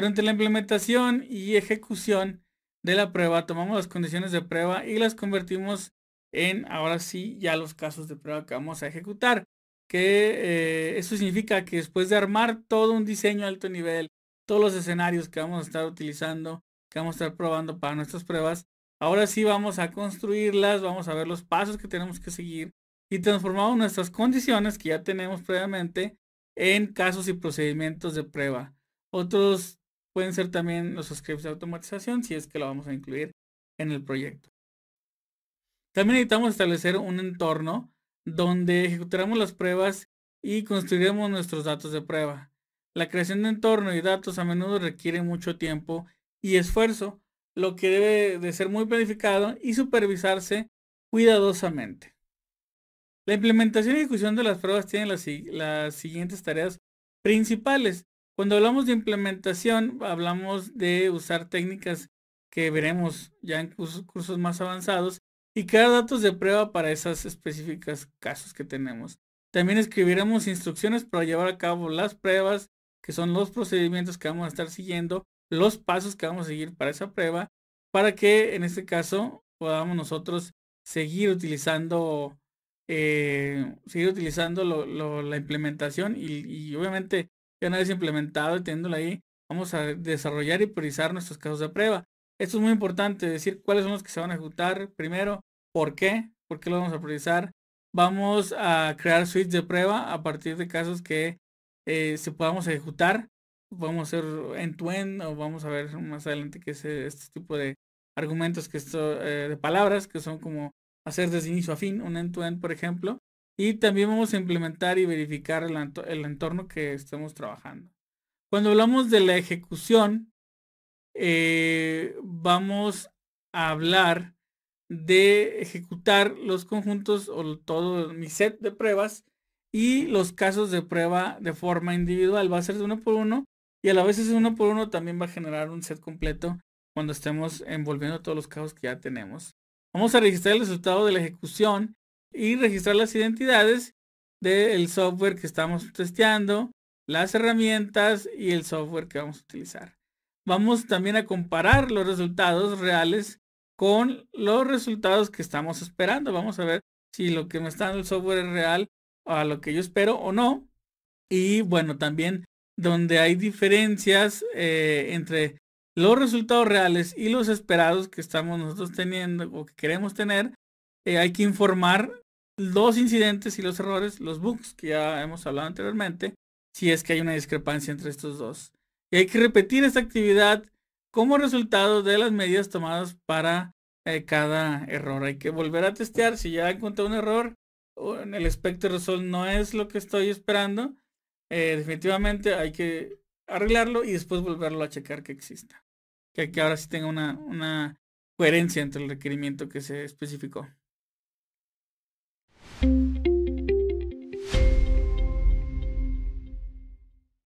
Durante la implementación y ejecución de la prueba, tomamos las condiciones de prueba y las convertimos en, ahora sí, ya los casos de prueba que vamos a ejecutar. Que eh, eso significa que después de armar todo un diseño alto nivel, todos los escenarios que vamos a estar utilizando, que vamos a estar probando para nuestras pruebas, ahora sí vamos a construirlas, vamos a ver los pasos que tenemos que seguir y transformamos nuestras condiciones que ya tenemos previamente en casos y procedimientos de prueba. Otros Pueden ser también los scripts de automatización si es que lo vamos a incluir en el proyecto. También necesitamos establecer un entorno donde ejecutaremos las pruebas y construiremos nuestros datos de prueba. La creación de entorno y datos a menudo requiere mucho tiempo y esfuerzo, lo que debe de ser muy planificado y supervisarse cuidadosamente. La implementación y ejecución de las pruebas tienen las, las siguientes tareas principales cuando hablamos de implementación, hablamos de usar técnicas que veremos ya en cursos, más avanzados y crear datos de prueba para esas específicas casos que tenemos. También escribiremos instrucciones para llevar a cabo las pruebas, que son los procedimientos que vamos a estar siguiendo, los pasos que vamos a seguir para esa prueba, para que en este caso podamos nosotros seguir utilizando, eh, utilizando la implementación y obviamente ya una vez implementado y teniéndolo ahí, vamos a desarrollar y priorizar nuestros casos de prueba. Esto es muy importante, decir cuáles son los que se van a ejecutar primero, por qué, por qué lo vamos a priorizar. Vamos a crear suites de prueba a partir de casos que eh, se podamos ejecutar. Vamos a hacer end-to-end o vamos a ver más adelante qué es este tipo de argumentos que esto, eh, de palabras que son como hacer desde inicio a fin, un end to -end, por ejemplo. Y también vamos a implementar y verificar el, entorno que estemos trabajando. Cuando hablamos de la ejecución, eh, vamos a hablar de ejecutar los conjuntos o todo mi set de pruebas y los casos de prueba de forma individual. Va a ser de uno por uno y a la vez ese uno por uno también va a generar un set completo cuando estemos envolviendo todos los casos que ya tenemos. Vamos a registrar el resultado de la ejecución y registrar las identidades del software que estamos testeando, las herramientas y el software que vamos a utilizar. Vamos también a comparar los resultados reales con los resultados que estamos esperando. Vamos a ver si lo que me está dando el software es real a lo que yo espero o no. Y bueno, también donde hay diferencias eh, entre los resultados reales y los esperados que estamos nosotros teniendo o que queremos tener, eh, hay que informar los incidentes y los errores, los bugs que ya hemos hablado anteriormente, si es que hay una discrepancia entre estos dos. Y hay que repetir esta actividad como resultado de las medidas tomadas para eh, cada error. Hay que volver a testear si ya encontré un error o en el espectro de sol no es lo que estoy esperando. Eh, definitivamente hay que arreglarlo y después volverlo a checar que exista. Que, que ahora sí tenga una coherencia entre el requerimiento que se especificó.